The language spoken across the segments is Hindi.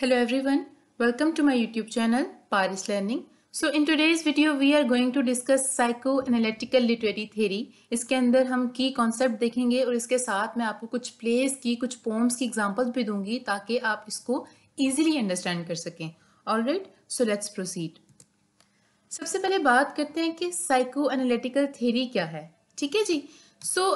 Hello everyone, welcome to my YouTube channel Paris Learning. So in today's video we are going to discuss psychoanalytical literary theory. इसके अंदर हम की कॉन्सेप्ट देखेंगे और इसके साथ मैं आपको कुछ प्लेस की कुछ पोम्स की एग्जांपल्स भी दूंगी ताकि आप इसको इजीली अंडरस्टैंड कर सकें ऑलराइट सो लेट्स प्रोसीड सबसे पहले बात करते हैं कि साइको एनालिटिकल थेरी क्या है ठीक है जी so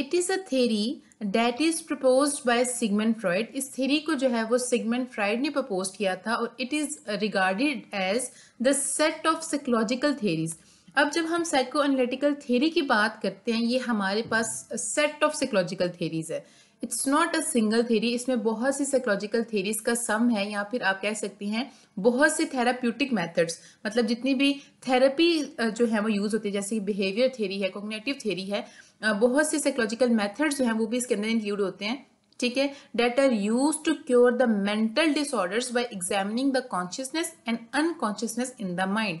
it is a theory that is propose by Sigmund Freud इस थेरी को जो है वो सिगमेंट फ्राइड ने प्रपोज किया था और it is regarded as the set of psychological theories अब जब हम साइको एनालिटिकल थेरी की बात करते हैं ये हमारे पास सेट ऑफ साइकोलॉजिकल थेरीज है it's not a single theory इसमें बहुत सी साइकोलॉजिकल थेरीज का सम है या फिर आप कह सकते हैं बहुत से थेराप्यूटिक मेथड्स मतलब जितनी भी थेरेपी uh, जो है वो यूज़ होती है जैसे बिहेवियर थेरी है कोग्नेटिव थेरी है बहुत से साइकोलॉजिकल मेथड्स जो हैं वो भी इसके अंदर इंक्लूड होते हैं ठीक है that are use to cure the mental disorders by examining the consciousness and unconsciousness in the mind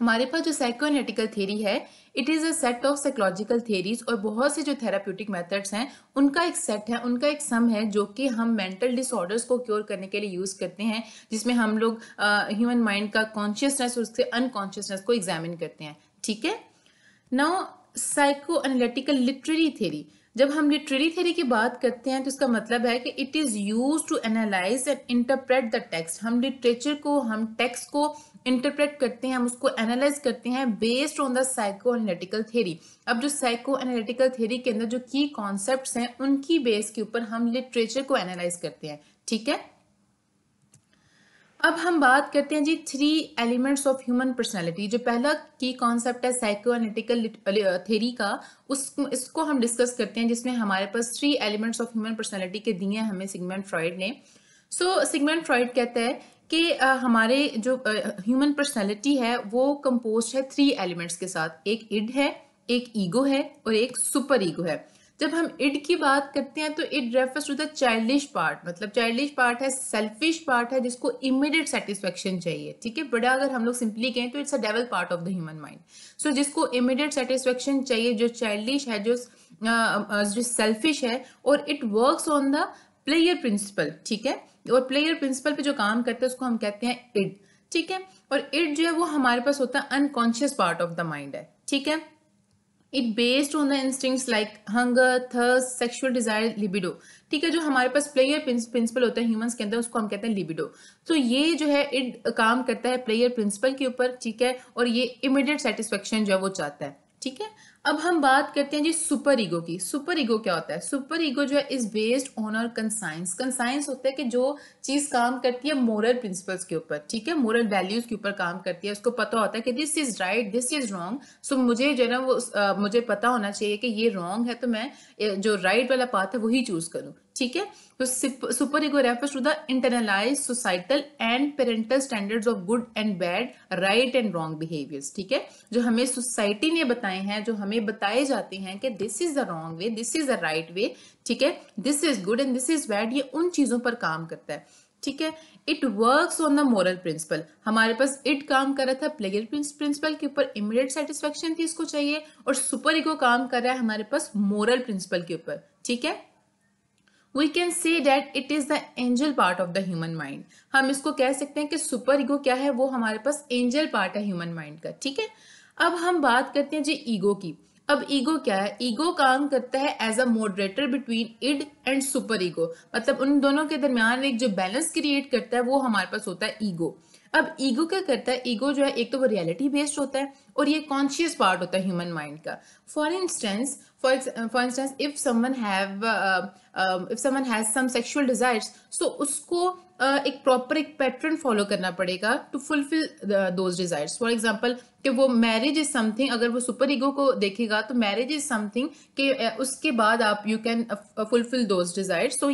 हमारे पास जो साइकोएनाटिकल थेरी है it is a set of psychological theories और बहुत से जो थेराप्यूटिक मेथड्स हैं उनका एक सेट है उनका एक सम है जो कि हम मेंटल डिसऑर्डर्स को क्योर करने के लिए यूज़ करते हैं जिसमें हम लोग ह्यूमन माइंड का कॉन्शियसनेस और उसके अनकॉन्शियसनेस को एग्जामिन करते हैं ठीक है now psycho analytical literary theory जब हम लिटरेरी थेरी की बात करते हैं तो इसका मतलब है कि it is use to analyse and interpret the text हम लिटरेचर को हम टेक्स्ट को इंटरप्रेट करते हैं हम उसको एनालाइज करते हैं based on the psycho analytical theory अब जो साइको एनालिटिकल थेरी के अंदर जो की कॉन्सेप्ट हैं उनकी बेस के ऊपर हम लिटरेचर को एनालाइज करते हैं ठीक है अब हम बात करते हैं जी three elements of human personality जो पहला की कॉन्सेप्ट है साइको थेरी का उस इसको हम डिस्कस करते हैं जिसमें हमारे पास three elements of human personality के दिए हैं हमें सिगमेंट फ्रॉइड ने सो सिगमेंट फ्रॉइड कहते हैं कि हमारे जो ह्यूमन uh, पर्सनैलिटी है वो कंपोज है थ्री एलिमेंट्स के साथ एक इड है एक ईगो है और एक सुपर ईगो है जब हम इड की बात करते हैं तो id refers to the childish part मतलब चाइल्डिश पार्ट है सेल्फिश पार्ट है जिसको इमीडिएट सेटिस्फेक्शन चाहिए ठीक है बड़ा अगर हम लोग सिंपली कहें तो it's a devil part of the human mind so जिसको इमीडिएट सेटिस्फेक्शन चाहिए जो चाइल्डिश है जो जो सेल्फिश है और it work on the pleasure principle ठीक है और प्लेयर प्रिंसिपल पे जो काम करते हैं उसको हम कहते हैं इड ठीक है और इड जो है वो हमारे पास होता है unconscious part of the mind है ठीक है it based on the instincts like hunger thirst sexual desire libido ठीक है जो हमारे पास प्लेयर प्रिंसिपल होता है ह्यूमंस के अंदर उसको हम कहते हैं लिबिडो तो so, ये जो है इट काम करता है प्लेयर प्रिंसिपल के ऊपर ठीक है और ये इमिडिएट सेटिस्फेक्शन जो है वो चाहता है ठीक है अब हम बात करते हैं जी सुपर ईगो की सुपर ईगो क्या होता है सुपर ईगो जो है is based on our conscience conscience होता है कि जो चीज़ काम करती है मोरल प्रिंसिपल्स के ऊपर ठीक है मोरल वैल्यूज के ऊपर काम करती है उसको पता होता है कि this is right this is wrong so मुझे जो है ना वो आ, मुझे पता होना चाहिए कि ये रॉन्ग है तो मैं जो राइट right वाला पाथ है वही चूज करूँ ठीक है तो super ego refers to the internalise societal and parental standards of good and bad right and wrong behaviours ठीक है जो हमें सोसाइटी ने बताए हैं जो हमें बताए जाते हैं कि this is the wrong way this is the right way ठीक है this is good and this is bad ये उन चीजों पर काम करता है ठीक है it work on the moral principle हमारे पास इट काम कर रहा था प्लेगर प्रिंसिपल के ऊपर इमिडियट सेटिस्फेक्शन थी इसको चाहिए और सुपर ईगो काम कर रहा है हमारे पास मॉरल प्रिंसिपल के ऊपर ठीक है we can say that it is the angel part of the human mind हम इसको कह सकते हैं कि सुपर ईगो क्या है वो हमारे पास एंजल पार्ट है ह्यूमन माइंड का ठीक है अब हम बात करते हैं जी ईगो की अब ईगो क्या है ईगो काम करता है as a moderator between id and super ego मतलब उन दोनों के दरमियान एक जो बैलेंस क्रिएट करता है वो हमारे पास होता है ईगो अब ईगो क्या करता है ईगो जो है एक तो वो रियलिटी बेस्ड होता है और ये कॉन्शियस पार्ट होता है ह्यूमन माइंड का for instance for instance if someone have if someone has some sexual desires so उसको uh, एक प्रॉपर एक पैटर्न फॉलो करना पड़ेगा to fulfil those desires for example कि वो मैरिज इज समथिंग अगर वो सुपर ईगो को देखेगा तो मैरिज इज समथिंग कि uh, उसके बाद आप you can fulfil those desires so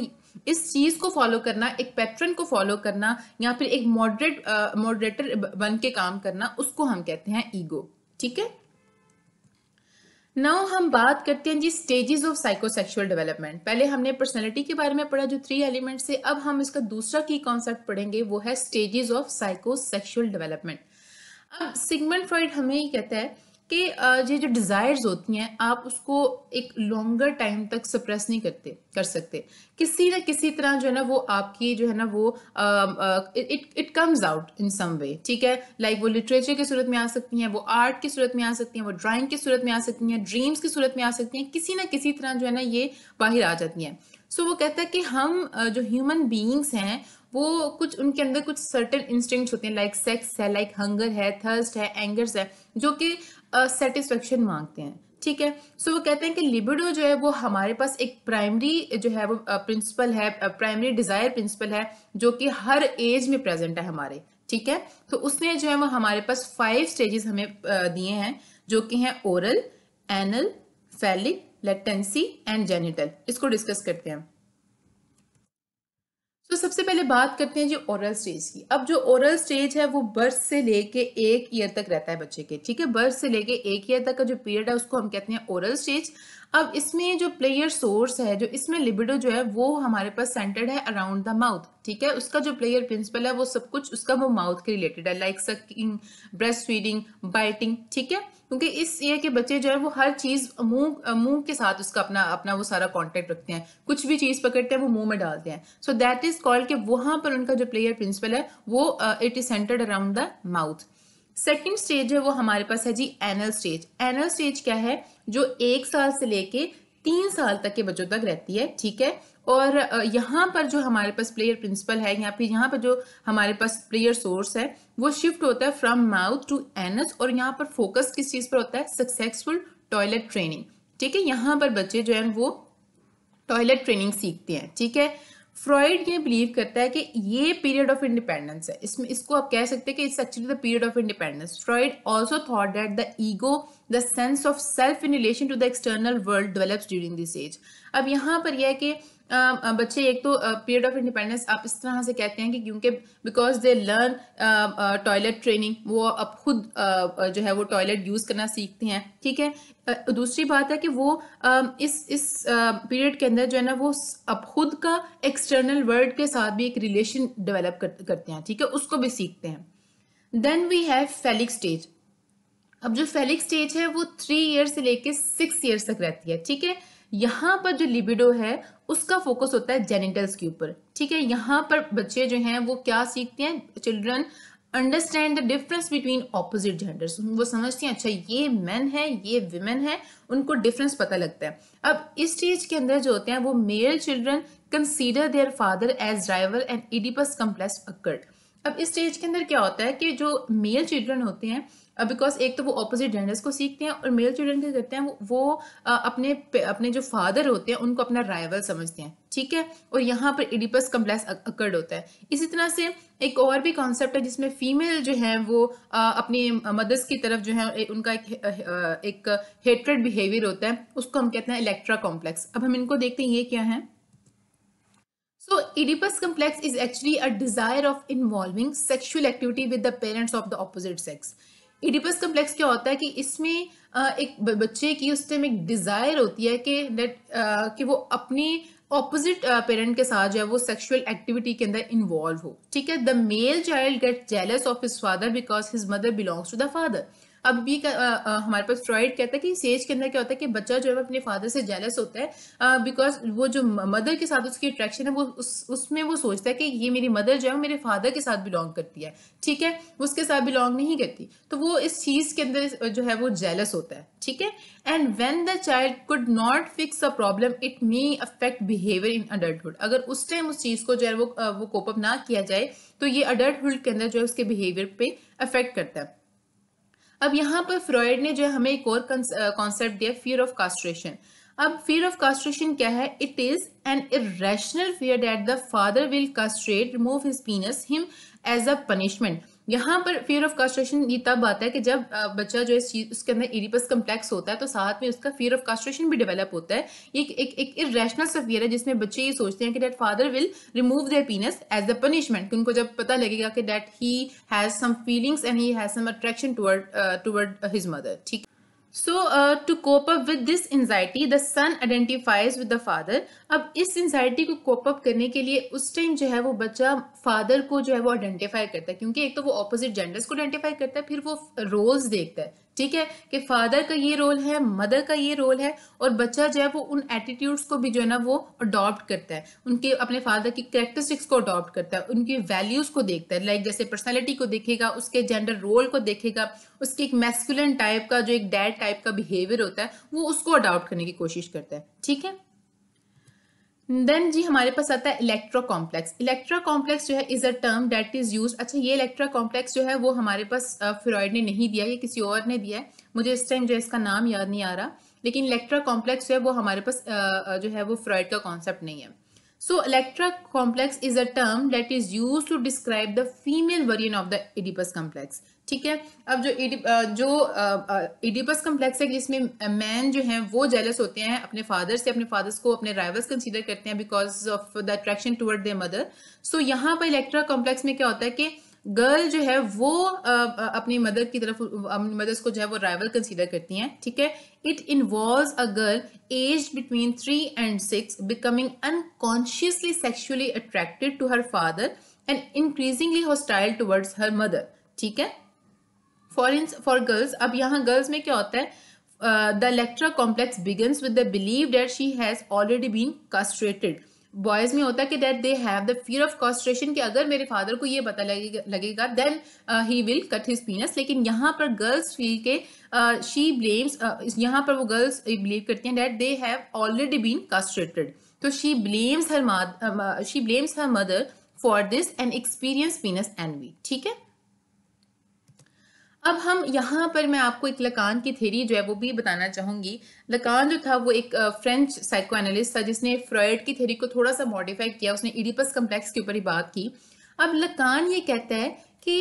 इस चीज़ को फॉलो करना एक पैटर्न को फॉलो करना या फिर एक मॉडरेट मॉडरेटर बन के काम करना उसको हम कहते हैं ईगो ठीक है नाउ हम बात करते हैं जी स्टेजेस ऑफ साइकोसेक्सुअल डेवलपमेंट पहले हमने पर्सनैलिटी के बारे में पढ़ा जो थ्री एलिमेंट से अब हम इसका दूसरा की कॉन्सेप्ट पढ़ेंगे वो है स्टेजेस ऑफ साइकोसेक्सुअल डेवलपमेंट अब सिगमेंट फ्रॉइड हमें ही कहता है कि ये जो डिज़ायर्स होती हैं आप उसको एक लॉन्गर टाइम तक सप्रेस नहीं करते कर सकते किसी ना किसी तरह जो है ना वो आपकी जो है ना वो it it comes out in some way ठीक है लाइक like वो लिटरेचर की सूरत में आ सकती हैं वो आर्ट की सूरत में आ सकती हैं वो ड्राइंग की सूरत में आ सकती हैं ड्रीम्स की सूरत में आ सकती हैं किसी ना किसी तरह जो है ना ये बाहर आ जाती हैं सो so, वो कहता है कि हम जो ह्यूमन बींग्स हैं वो कुछ उनके अंदर कुछ सर्टन इंस्टिंक्ट होते हैं लाइक सेक्स है लाइक हंगर है थर्स्ट है एंगर्स है जो कि सेटिस्फेक्शन मांगते हैं ठीक है सो so, वो कहते हैं कि लिबिडो जो है वो हमारे पास एक प्राइमरी जो है वो प्रिंसिपल है प्राइमरी डिजायर प्रिंसिपल है जो कि हर एज में प्रेजेंट है हमारे ठीक है तो उसने जो है वो हमारे पास फाइव स्टेजेस हमें दिए हैं जो कि हैं oral anal phallic latency and genital इसको डिस्कस करते हैं तो सबसे पहले बात करते हैं जो ओरल स्टेज की अब जो ओरल स्टेज है वो बर्थ से लेके एक ईयर तक रहता है बच्चे के ठीक है बर्थ से लेके एक ईयर तक का जो पीरियड है उसको हम कहते हैं ओरल स्टेज अब इसमें जो प्लेयर सोर्स है जो इसमें लिबिडो जो है वो हमारे पास सेंटर्ड है अराउंड द माउथ ठीक है उसका जो प्लेयर प्रिंसिपल है वो सब कुछ उसका वो माउथ के रिलेटेड है like sucking breast feeding biting ठीक है क्योंकि इस ईयर के बच्चे जो है वो हर चीज़ मुंह मुंह के साथ उसका अपना अपना वो सारा कांटेक्ट रखते हैं कुछ भी चीज़ पकड़ते हैं वो मुंह में डालते हैं सो दैट इज़ कॉल्ड के वहां पर उनका जो प्लेयर प्रिंसिपल है वो it is centred around the mouth second stage है वो हमारे पास है जी एनल स्टेज एनल स्टेज क्या है जो एक साल से लेके तीन साल तक के बच्चों तक रहती है ठीक है और यहाँ पर जो हमारे पास प्लेयर प्रिंसिपल है या फिर यहाँ पर जो हमारे पास प्लेयर सोर्स है वो शिफ्ट होता है फ्रॉम माउथ टू एनस और यहाँ पर फोकस किस चीज़ पर होता है सक्सेसफुल टॉयलेट ट्रेनिंग ठीक है यहाँ पर बच्चे जो है वो टॉयलेट ट्रेनिंग सीखते हैं ठीक है फ्रॉइड ये बिलीव करता है कि ये पीरियड ऑफ इंडिपेंडेंस है इसमें इसको आप कह सकते हैं कि it's actually the period of independence Freud also thought that the ego the sense of self in relation to the external world develops during this age अब यहाँ पर यह है कि बच्चे एक तो पीरियड ऑफ इंडिपेंडेंस आप इस तरह से कहते हैं कि क्योंकि because they learn toilet training वो अब खुद uh, जो है वो टॉयलेट यूज़ करना सीखते हैं ठीक है uh, दूसरी बात है कि वो uh, इस इस पीरियड के अंदर जो है ना वो अब खुद का एक्सटर्नल वर्ल्ड के साथ भी एक रिलेशन डेवलप कर, करते हैं ठीक है उसको भी सीखते हैं then we have phallic stage अब जो फेलिक स्टेज है वो थ्री ईयर से लेके सिक्स ईयर्स तक रहती है ठीक है यहाँ पर जो लिबिडो है उसका फोकस होता है जेनिटल्स के ऊपर ठीक है यहाँ पर बच्चे जो हैं वो क्या सीखते हैं children understand the difference between opposite genders वो समझते हैं अच्छा ये मैन है ये वुमेन है उनको डिफरेंस पता लगता है अब इस स्टेज के अंदर जो होते हैं वो male children consider their father as rival and Oedipus complex occurred अब इस स्टेज के अंदर क्या होता है कि जो मेल चिल्ड्रन होते हैं बिकॉज uh, एक तो वो अपोजिट जेंडर्स को सीखते हैं और मेल चिल्ड्रन क्या करते हैं वो, वो uh, अपने अपने जो फादर होते हैं उनको अपना राइवल समझते हैं ठीक है और यहाँ पर इडिपस कम्प्लेक्स अकर्ड होता है इसी तरह से एक और भी कॉन्सेप्ट है जिसमें फीमेल जो है वो uh, अपनी मदर्स की तरफ जो है उनका एक, एक हेट्रेड बिहेवियर होता है उसको हम कहते हैं इलेक्ट्रा कॉम्प्लेक्स अब हम इनको देखते हैं ये क्या है so Oedipus complex is actually a desire of involving sexual activity with the parents of the opposite sex Oedipus complex क्या होता है कि इसमें एक बच्चे की उस टाइम एक डिज़ायर होती है कि डेट कि वो अपनी ऑपोजिट पेरेंट के साथ जो है वो सेक्सुअल एक्टिविटी के अंदर इन्वॉल्व हो ठीक है the male child get jealous of his father because his mother belongs to the father अब का, आ, आ, हमारे पास फ्रॉइड कहता है कि सेज के अंदर क्या होता है कि बच्चा जो है अपने फादर से जेलस होता है बिकॉज वो जो मदर के साथ उसकी अट्रैक्शन है वो उस उसमें वो सोचता है कि ये मेरी मदर जो है मेरे फादर के साथ बिलोंग करती है ठीक है उसके साथ बिलोंग नहीं करती तो वो इस चीज़ के अंदर जो है वो जेलस होता है ठीक है and when the child could not fix a problem it may affect behaviour in adulthood अगर उस टाइम उस चीज़ को जो है वो वो कोप अप ना किया जाए तो ये अडल्टुड के अंदर जो है उसके बिहेवियर पे अफेक्ट करता है अब यहाँ पर फ्रॉयड ने जो हमें एक और कॉन्सेप्ट दिया फियर ऑफ कास्ट्रेशन अब फियर ऑफ कास्ट्रेशन क्या है it is an irrational fear that the father will castrate remove his penis him as a punishment यहाँ पर फियर ऑफ कास्ट्रेशन ये तब आता है कि जब बच्चा जो इस चीज उसके अंदर इरिपस कम्प्लेक्स होता है तो साथ में उसका फियर ऑफ कास्ट्रेशन भी डेवलप होता है ये एक एक, इेशनल सा फियर है जिसमें बच्चे ये सोचते हैं कि that father will remove their penis as the punishment उनको जब पता लगेगा कि that he has some feelings and he has some attraction toward toward his mother ठीक so to cope up with this anxiety the son identifies with the father अब इस एंजाइटी को कोप अप करने के लिए उस टाइम जो है वो बच्चा फादर को जो है वो आइडेंटिफाई करता है क्योंकि एक तो वो ऑपोजिट जेंडर्स को आइडेंटिफाई करता है फिर वो रोल्स देखता है ठीक है कि फादर का ये रोल है मदर का ये रोल है और बच्चा जो है वो उन एटीट्यूड्स को भी जो है ना वो अडॉप्ट करता है उनके अपने फादर की करेक्टरिस्टिक्स को अडॉप्ट करता है उनकी वैल्यूज को देखता है लाइक जैसे पर्सनैलिटी को देखेगा उसके जेंडर रोल को देखेगा उसके एक मैस्कुलन टाइप का जो एक डैड टाइप का बिहेवियर होता है वो उसको अडॉप्ट करने की कोशिश करता है ठीक है देन जी हमारे पास आता है इलेक्ट्रो कॉम्प्लेक्स इलेक्ट्रो कॉम्प्लेक्स जो है is a term that is use अच्छा ये इलेक्ट्रो कॉम्प्लेक्स जो है वो हमारे पास फ्रॉइड ने नहीं दिया ये किसी और ने दिया है मुझे इस टाइम जो है इसका नाम याद नहीं आ रहा लेकिन इलेक्ट्रा कॉम्प्लेक्स जो है वो हमारे पास जो है वो फ्रॉइड का कॉन्सेप्ट नहीं है so Electra complex is a term that is use to describe the female version of the Oedipus complex ठीक है अब जो इडिप, जो इडिपस कम्प्लेक्स है जिसमें मैन जो है वो जेलस होते हैं अपने फादर से अपने फादर्स को अपने राइवल्स कंसीडर करते हैं because of the attraction toward their mother so यहाँ पर इलेक्ट्रा कॉम्प्लेक्स में क्या होता है कि गर्ल जो है वो अपनी मदर की तरफ अपनी मदर्स को जो है वो राइवल कंसीडर करती हैं ठीक है it involve a girl age between three and six becoming unconsciously sexually attracted to her father and increasingly hostile towards her mother ठीक है फॉर इन फॉर गर्ल्स अब यहाँ गर्ल्स में क्या होता है the Electra complex begins with the believe that she has already been castrated boys में होता है कि that they have the fear of castration कि अगर मेरे फादर को ये पता लगेगा लगेगा then he will cut his penis लेकिन यहाँ पर गर्ल्स फील के शी uh, ब्लेम्स uh, यहाँ पर वो गर्ल्स बिलीव करती हैं that they have already been castrated तो she blames her she blames her mother for this and experience penis envy ठीक है अब हम यहाँ पर मैं आपको एक लकान की थेरी जो है वो भी बताना चाहूँगी लकान जो था वो एक फ्रेंच साइको एनालिस्ट था जिसने फ्रॉयड की थेरी को थोड़ा सा मॉडिफाई किया उसने इडिपस कम्प्लेक्स के ऊपर ही बात की अब लकान ये कहता है कि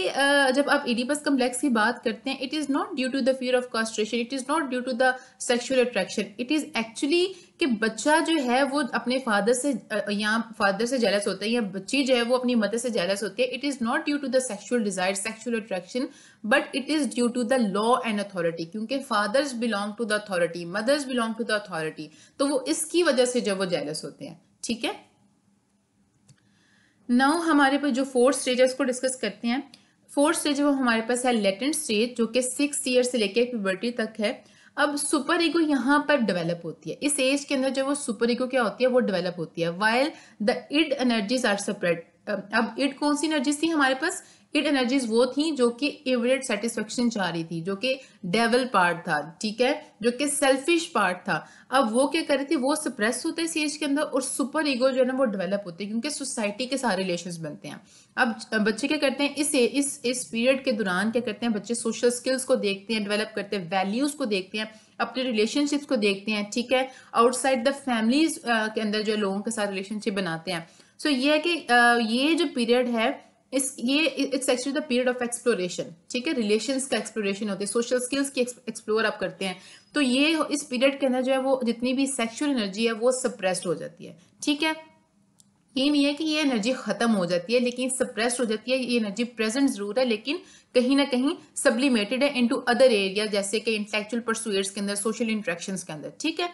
जब आप इडीपस कम्प्लेक्स की बात करते हैं it is not due to the fear of castration it is not due to the sexual attraction it is actually कि बच्चा जो है वो अपने फादर से या फादर से जेलस होता है या बच्ची जो है वो अपनी मदर से जेलस होती है it is not due to the sexual desire sexual attraction but it is due to the law and authority क्योंकि fathers belong to the authority mothers belong to the authority तो वो इसकी वजह से जब वो जेलस होते हैं ठीक है नाउ हमारे पास जो फोर्थ स्टेज है उसको डिस्कस करते हैं फोर्थ स्टेज वो हमारे पास है लेटेंट स्टेज जो कि सिक्स ईयर से लेकर प्यूबर्टी तक है अब सुपर ईगो यहाँ पर डेवलप होती है इस एज के अंदर जो वो सुपर ईगो क्या होती है वो डेवलप होती है while the id energies are separate अब इड कौन सी एनर्जीज थी हमारे पास इट एनर्जीज वो थी जो कि इवरेट सेटिस्फेक्शन चाह रही थी जो कि डेवल पार्ट था ठीक है जो कि सेल्फिश पार्ट था अब वो क्या कर रही थी वो सप्रेस होते इस एज के अंदर और सुपर ईगो जो है ना वो डेवलप होते हैं क्योंकि सोसाइटी के सारे रिलेशन बनते हैं अब बच्चे क्या करते हैं इस इस इस पीरियड के दौरान क्या करते हैं बच्चे सोशल स्किल्स को देखते हैं डेवलप करते हैं वैल्यूज़ को देखते हैं अपने रिलेशनशिप्स को देखते हैं ठीक है आउटसाइड द फैमिलीज के अंदर जो लोगों के साथ रिलेशनशिप बनाते हैं सो so, ये है कि ये जो पीरियड है इस ये it's actually the period of exploration ठीक है रिलेशंस का एक्सप्लोरेशन होते हैं सोशल स्किल्स की एक्सप्लोर आप करते हैं तो ये इस पीरियड के अंदर जो है वो जितनी भी सेक्सुअल एनर्जी है वो सप्रेस्ड हो जाती है ठीक है ये नहीं है कि ये एनर्जी खत्म हो जाती है लेकिन सप्रेस्ड हो जाती है ये एनर्जी प्रेजेंट जरूर है लेकिन कहीं ना कहीं सब्लिमेटेड है इनटू अदर एरिया जैसे कि इंटेलेक्चुअल परसुएट्स के अंदर सोशल इंट्रैक्शन के अंदर ठीक है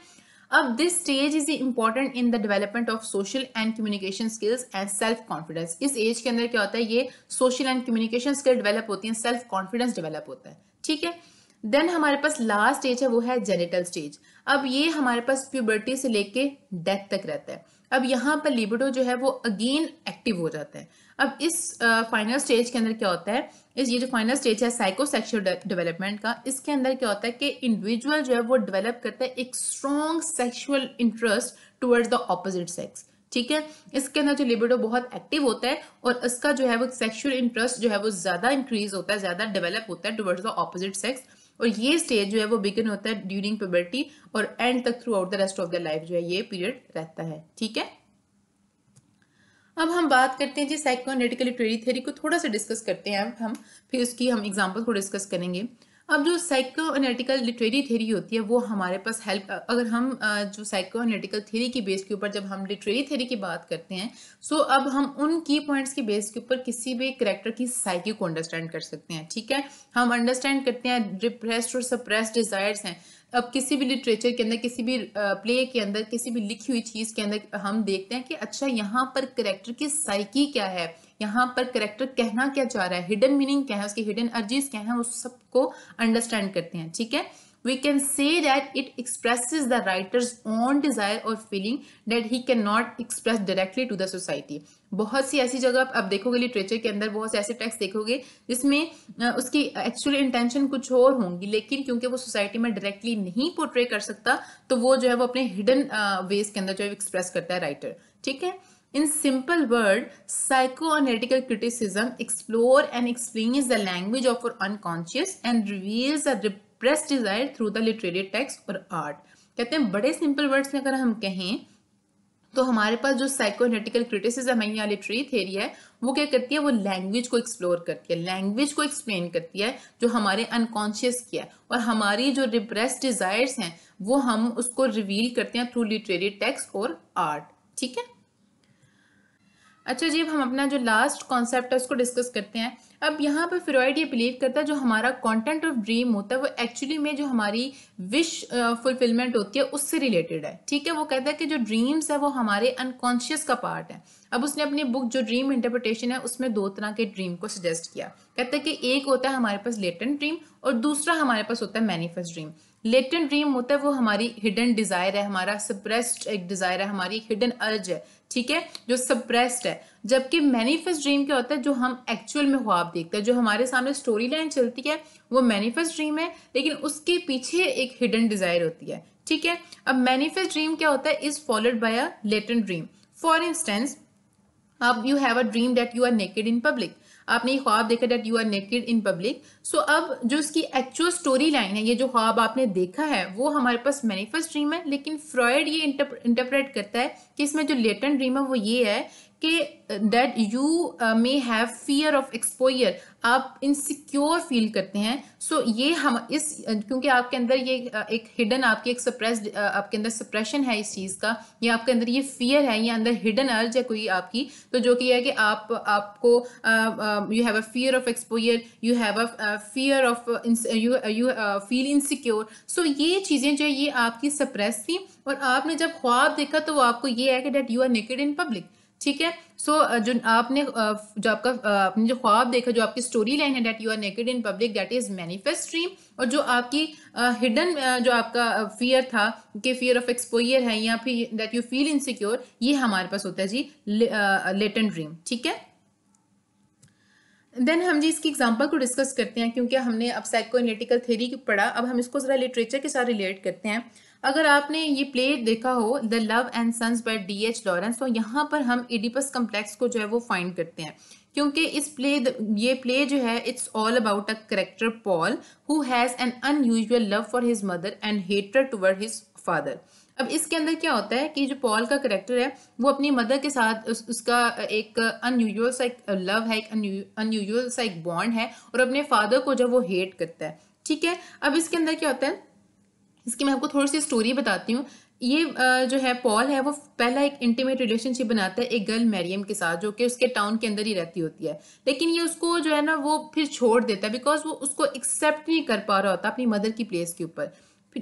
अब this stage is important in the development of social and communication skills and self confidence इस एज के अंदर क्या होता है ये social and communication skill develop होती है सेल्फ कॉन्फिडेंस डेवलप होता है ठीक है देन हमारे पास लास्ट स्टेज है वो है जेनिटल स्टेज अब ये हमारे पास प्यूबर्टी से लेके डेथ तक रहता है अब यहाँ पर लिबिडो जो है वो अगेन एक्टिव हो जाता है अब इस फाइनल uh, स्टेज के अंदर क्या होता है इस ये जो फाइनल स्टेज है साइकोसेक्सुअल डेवलपमेंट का इसके अंदर क्या होता है कि इंडिविजुअल जो है वो डेवलप करता है एक strong sexual interest towards the opposite sex ठीक है इसके अंदर जो लिबिडो बहुत एक्टिव होता है और इसका जो है वो सेक्सुअल इंटरेस्ट जो है वो ज्यादा इंक्रीज होता है ज्यादा डेवलप होता है टुवर्ड्स द ऑपोजिट सेक्स और ये स्टेज जो है वो बिगिन होता है ड्यूरिंग प्यूबर्टी और एंड तक throughout the rest of the life जो है ये पीरियड रहता है ठीक है अब हम बात करते हैं जी साइकोनेटिकली लिटरेरी थेरी को थोड़ा सा डिस्कस करते हैं अब हम फिर उसकी हम एग्जाम्पल को डिस्कस करेंगे अब जो साइको एनाटिकल लिटरेरी थेरी होती है वो हमारे पास हेल्प अगर हम जो साइको एनाटिकल थेरी की बेस के ऊपर जब हम लिटरेरी थेरी की बात करते हैं सो अब हम उन की पॉइंट्स के बेस के ऊपर किसी भी करेक्टर की साइकी को अंडरस्टैंड कर सकते हैं ठीक है हम अंडरस्टैंड करते हैं रिप्रेस्ड और सप्रेस्ड डिज़ायर्स हैं अब किसी भी लिटरेचर के अंदर किसी भी प्ले के अंदर किसी भी लिखी हुई चीज़ के अंदर हम देखते हैं कि अच्छा यहाँ पर करेक्टर की साइकी क्या है यहाँ पर करेक्टर कहना क्या चाह रहा है हिडन मीनिंग क्या है उसकी हिडन अर्जीज क्या है उस सबको अंडरस्टैंड करते हैं ठीक है can say that it express the writer's own desire और feeling that he can not express directly to the society बहुत सी ऐसी जगह आप देखोगे लिटरेचर के अंदर बहुत से ऐसे टेक्स्ट देखोगे जिसमें उसकी एक्चुअल इंटेंशन कुछ और होंगी लेकिन क्योंकि वो सोसाइटी में डायरेक्टली नहीं पोर्ट्रे कर सकता तो वो जो है वो अपने हिडन वेज के अंदर जो है एक्सप्रेस करता है राइटर ठीक है In simple word, psychoanalytical criticism explore and explains the language of our unconscious and reveals a repressed desire through the literary text or art. कहते हैं बड़े सिंपल वर्ड्स में अगर हम कहें तो हमारे पास जो साइकोनेटिकल क्रिटिसिज्म है या लिटरेरी थेरी है वो क्या करती है वो लैंग्वेज को एक्सप्लोर करती है लैंग्वेज को एक्सप्लेन करती है जो हमारे अनकॉन्शियस की है और हमारी जो रिप्रेस डिजायर्स हैं वो हम उसको रिवील करते हैं थ्रू लिटरेरी टेक्स्ट और आर्ट ठीक है अच्छा जी अब हम अपना जो लास्ट कॉन्सेप्ट है उसको डिस्कस करते हैं अब यहाँ पर फ्रॉइड ये बिलीव करता है जो हमारा कंटेंट ऑफ ड्रीम होता है वो एक्चुअली में जो हमारी विश फुलफिलमेंट होती है उससे रिलेटेड है ठीक है वो कहता है कि जो ड्रीम्स है वो हमारे अनकॉन्शियस का पार्ट है अब उसने अपनी बुक जो ड्रीम इंटरप्रिटेशन है उसमें दो तरह के ड्रीम को सजेस्ट किया कहता है कि एक होता है हमारे पास लेटेंट ड्रीम और दूसरा हमारे पास होता है मैनिफेस्ट ड्रीम लेटन ड्रीम होता है वो हमारी हिडन डिज़ायर है हमारा सप्रेस्ड एक डिज़ायर है हमारी एक हिडन अर्ज है ठीक है जो सप्रेस्ड है जबकि मैनिफेस्ट ड्रीम क्या होता है जो हम एक्चुअल में ख्वाब देखते हैं जो हमारे सामने स्टोरी लाइन चलती है वो मैनिफेस्ट ड्रीम है लेकिन उसके पीछे एक हिडन डिज़ायर होती है ठीक है अब मैनिफेस्ट ड्रीम क्या होता है is followed by a latent dream for instance अब you have a dream that you are naked in public आपने ये ख्वाब देखा that you are naked in public so अब जो इसकी एक्चुअल स्टोरी लाइन है ये जो ख्वाब आपने देखा है वो हमारे पास मैनिफेस्ट ड्रीम है लेकिन फ्रॉयड ये इंटरप्रेट करता है कि इसमें जो लेटन ड्रीम है वो ये है कि that you may have fear of exposure आप इनसिक्योर फील करते हैं सो so ये हम इस क्योंकि आपके अंदर ये एक हिडन आपकी एक सप्रेस आपके अंदर सप्रेशन है इस चीज़ का या आपके अंदर ये फियर है या अंदर हिडन अर्ज है कोई आपकी तो जो कि है कि आप आपको you have a fear of exposure you have a fear of you feel insecure so ये चीज़ें जो है ये आपकी सप्रेस थी और आपने जब ख्वाब देखा तो वो आपको ये है कि that you are naked in public ठीक है सो so, जो आपने जो आपका आपने जो ख्वाब देखा जो आपकी स्टोरी लाइन है that you are naked in public that is manifest dream और जो आपकी हिडन uh, uh, जो आपका फियर uh, था कि फियर ऑफ एक्सपोयर है या फिर डैट यू फील इनसिक्योर ये हमारे पास होता है जी लेट एंड ड्रीम ठीक है देन हम जी इसकी एग्जांपल को डिस्कस करते हैं क्योंकि हमने अब साइको एनालिटिकल थ्योरी पढ़ा अब हम इसको ज़रा लिटरेचर के साथ रिलेट करते हैं अगर आपने ये प्ले देखा हो the love and sons by D H Lawrence तो यहाँ पर हम इडिपस कम्प्लेक्स को जो है वो फाइंड करते हैं क्योंकि इस प्ले ये प्ले जो है it's all about a character Paul who has an unusual love for his mother and hatred toward his father अब इसके अंदर क्या होता है कि जो पॉल का करेक्टर है वो अपनी मदर के साथ उस, उसका एक अनयूजल सा एक लव है एक अनयूजल सा एक बॉन्ड है और अपने फादर को जब वो हेट करता है ठीक है अब इसके अंदर क्या होता है इसकी मैं आपको थोड़ी सी स्टोरी बताती हूँ ये जो है पॉल है वो पहला एक इंटीमेट रिलेशनशिप बनाता है एक गर्ल मैरियम के साथ जो कि उसके टाउन के अंदर ही रहती होती है लेकिन ये उसको जो है ना वो फिर छोड़ देता है बिकॉज वो उसको एक्सेप्ट नहीं कर पा रहा होता अपनी मदर की प्लेस के ऊपर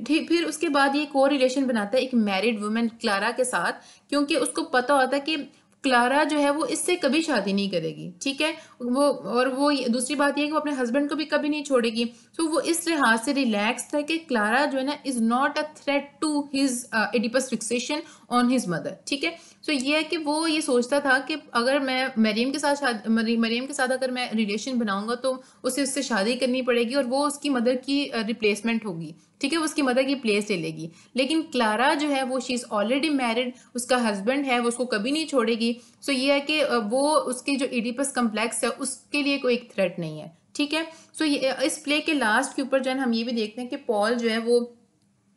फिर उसके बाद ये एक और रिलेशन बनाता है एक मैरिड वुमेन क्लारा के साथ क्योंकि उसको पता होता है कि क्लारा जो है वो इससे कभी शादी नहीं करेगी ठीक है वो और वो दूसरी बात यह कि वो अपने हस्बैंड को भी कभी नहीं छोड़ेगी सो तो so, वो इस लिहाज से रिलैक्स है कि क्लारा जो है ना is not a threat to his Oedipus fixation on his mother ठीक है सो ये है कि वो ये सोचता था कि अगर मैं मरीम के साथ मरीम के साथ अगर मैं रिलेशन बनाऊंगा तो उसे उससे शादी करनी पड़ेगी और वो उसकी मदर की रिप्लेसमेंट होगी ठीक है वो उसकी मदर की प्लेस ले लेगी लेकिन क्लारा जो है वो शी इज़ ऑलरेडी मैरिड उसका हस्बैंड है वो उसको कभी नहीं छोड़ेगी सो so, ये है कि वो उसकी जो इडिपस कम्प्लेक्स है उसके लिए कोई एक थ्रेट नहीं है ठीक है सो so, ये इस प्ले के लास्ट के ऊपर जो है हम ये भी देखते हैं कि पॉल जो है वो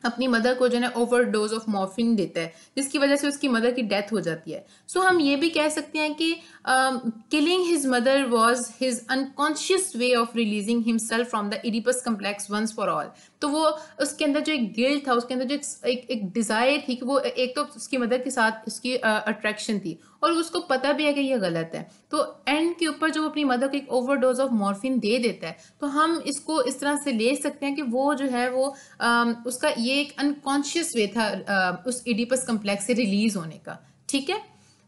अपनी मदर को जो है ओवर डोज ऑफ मॉर्फिन देता है जिसकी वजह से उसकी मदर की डेथ हो जाती है सो so, हम ये भी कह सकते हैं कि um, killing his mother was his unconscious way of releasing himself from the Oedipus complex once for all तो वो उसके अंदर जो एक गिल्ट था उसके अंदर जो एक एक डिज़ायर थी कि वो एक तो उसकी मदर के साथ उसकी अट्रैक्शन थी और उसको पता भी है कि ये गलत है तो एंड के ऊपर जो अपनी मदर को एक ओवरडोज ऑफ मॉर्फिन दे देता है तो हम इसको इस तरह से ले सकते हैं कि वो जो है वो आ, उसका ये एक अनकॉन्शियस वे था आ, उस इडिपस कम्प्लेक्स से रिलीज होने का ठीक है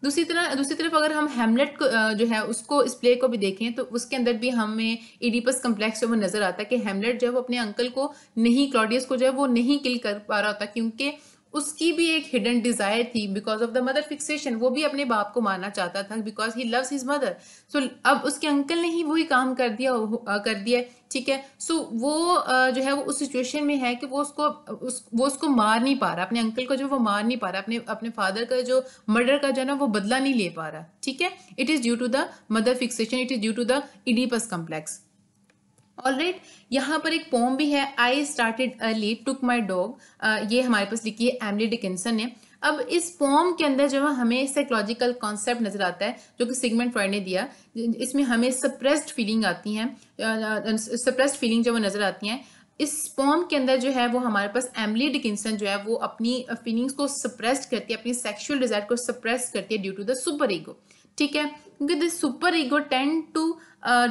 दूसरी तरह दूसरी तरफ अगर हम हेमलेट को जो है उसको इस प्ले को भी देखें तो उसके अंदर भी हमें इडीपस कम्प्लेक्स जो वो नज़र आता है कि हेमलेट जो है वो अपने अंकल को नहीं क्लॉडियस को जो है वो नहीं किल कर पा रहा होता क्योंकि उसकी भी एक हिडन डिजायर थी because of the mother fixation वो भी अपने बाप को मानना चाहता था because he loves his mother so अब उसके अंकल ने ही वही काम कर दिया कर दिया ठीक है सो so, वो जो है वो उस सिचुएशन में है कि वो उसको उस वो उसको मार नहीं पा रहा अपने अंकल को जो वो मार नहीं पा रहा अपने अपने फादर का जो मर्डर का जो है ना वो बदला नहीं ले पा रहा ठीक है it is due to the mother fixation it is due to the Oedipus complex alright यहाँ पर एक पोम भी है I started early took my dog ये हमारे पास लिखी है एमली डिकिंसन ने अब इस पोम के अंदर जो हमें साइकोलॉजिकल कॉन्सेप्ट नजर आता है जो कि सिगमेंट फ्रॉइड ने दिया इसमें हमें सप्रेस्ड फीलिंग आती हैं सप्रेस्ड uh, फीलिंग uh, जो वो नजर आती हैं इस पोम के अंदर जो है वो हमारे पास एमली डिकिंसन जो है वो अपनी फीलिंग्स को सप्रेस्ड करती है अपनी सेक्शुअल डिजायर को सप्रेस करती है due to the super ego ठीक है क्योंकि this super ego tend to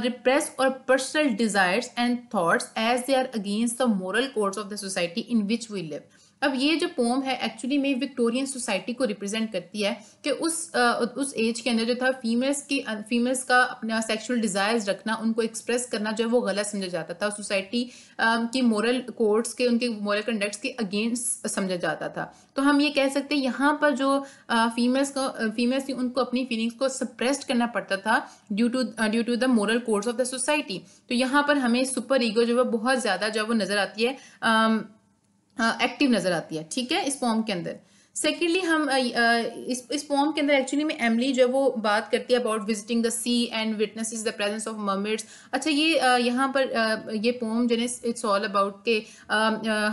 repress our personal desires and thoughts as they are against the moral codes of the society in which we live अब ये जो पोम है एक्चुअली में विक्टोरियन सोसाइटी को रिप्रेजेंट करती है कि उस आ, उस एज के अंदर जो था फीमेल्स की फीमेल्स का अपना सेक्सुअल डिज़ायर्स रखना उनको एक्सप्रेस करना जो है वो गलत समझा जाता था सोसाइटी की मोरल कोड्स के उनके मॉरल कंडक्ट्स के अगेंस्ट समझा जाता था तो हम ये कह सकते हैं यहाँ पर जो फीमेल्स को फीमेल्स थी उनको अपनी फीलिंग्स को सप्रेस्ड करना पड़ता था due to due to the moral codes of the society तो यहाँ पर हमें सुपर ईगो जो है बहुत ज़्यादा जो है वो नज़र आती है एक्टिव हाँ, नज़र आती है ठीक है इस पॉम के अंदर सेकेंडली हम इस फॉर्म पॉम के अंदर एक्चुअली में एमली जो है वो बात करती है about visiting the sea and witness is the presence of mermaids अच्छा ये यहाँ पर ये पोम जो है इट्स ऑल अबाउट के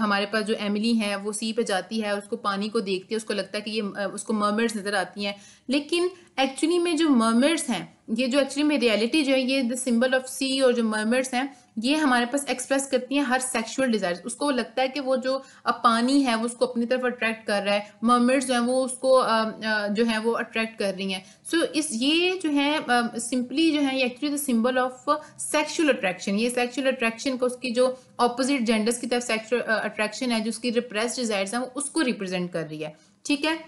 हमारे पास जो एमली है वो सी पे जाती है उसको पानी को देखती है उसको लगता है कि ये उसको मर्मिड्स नज़र आती हैं लेकिन एक्चुअली में जो मर्मिड्स हैं ये जो एक्चुअली में रियलिटी जो है ये द सिम्बल ऑफ सी और जो मर्मिड्स हैं ये हमारे पास एक्सप्रेस करती हैं हर सेक्सुअल डिजायर उसको लगता है कि वो जो अब पानी है वो उसको अपनी तरफ अट्रैक्ट कर रहा है मर्मेड्स जो है वो उसको जो है वो अट्रैक्ट कर रही हैं सो so, इस ये जो है सिंपली जो है actually the symbol of sexual attraction ये सेक्शुअल अट्रैक्शन को उसकी जो ऑपोजिट जेंडर्स की तरफ सेक्सुअल अट्रैक्शन है जो उसकी रिप्रेस डिजायर्स हैं वो उसको रिप्रेजेंट कर रही है ठीक है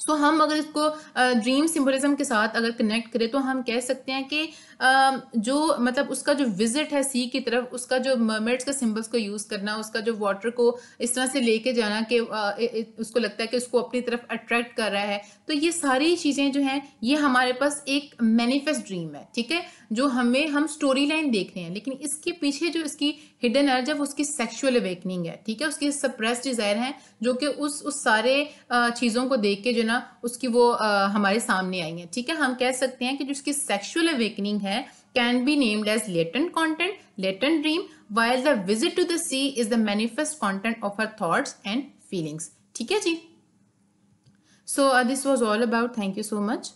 सो so, हम अगर इसको ड्रीम सिंबलिज्म के साथ अगर कनेक्ट करें तो हम कह सकते हैं कि जो मतलब उसका जो विजिट है सी की तरफ उसका जो मर्मेड्स का सिम्बल्स को यूज़ करना उसका जो वाटर को इस तरह से लेके जाना कि उसको लगता है कि उसको अपनी तरफ अट्रैक्ट कर रहा है तो ये सारी चीज़ें जो हैं ये हमारे पास एक मैनिफेस्ट ड्रीम है ठीक है जो हमें हम स्टोरी लाइन देख रहे हैं लेकिन इसके पीछे जो इसकी हिडन है जब उसकी सेक्शुअल अवेकनिंग है ठीक है उसकी सप्रेस डिज़ायर है जो कि उस उस सारे चीज़ों को देख के जो ना उसकी वो हमारे सामने आई हैं ठीक है हम कह सकते हैं कि जो उसकी sexual awakening can be named as latent content, latent dream, while the visit to the sea is the manifest content of her thoughts and feelings. ठीक So uh, this was all about. Thank you so much.